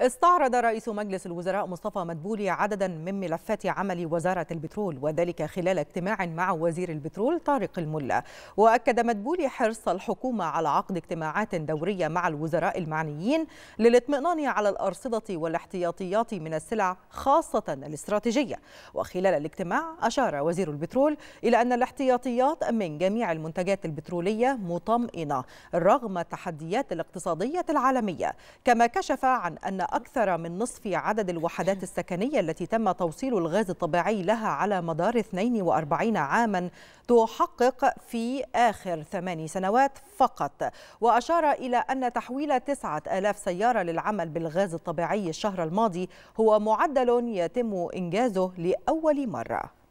استعرض رئيس مجلس الوزراء مصطفى مدبولي عددا من ملفات عمل وزارة البترول وذلك خلال اجتماع مع وزير البترول طارق الملا وأكد مدبولي حرص الحكومة على عقد اجتماعات دورية مع الوزراء المعنيين للاطمئنان على الأرصدة والاحتياطيات من السلع خاصة الاستراتيجية وخلال الاجتماع أشار وزير البترول إلى أن الاحتياطيات من جميع المنتجات البترولية مطمئنة رغم التحديات الاقتصادية العالمية كما كشف عن أن أكثر من نصف عدد الوحدات السكنية التي تم توصيل الغاز الطبيعي لها على مدار 42 عاما تحقق في آخر ثماني سنوات فقط وأشار إلى أن تحويل 9000 سيارة للعمل بالغاز الطبيعي الشهر الماضي هو معدل يتم إنجازه لأول مرة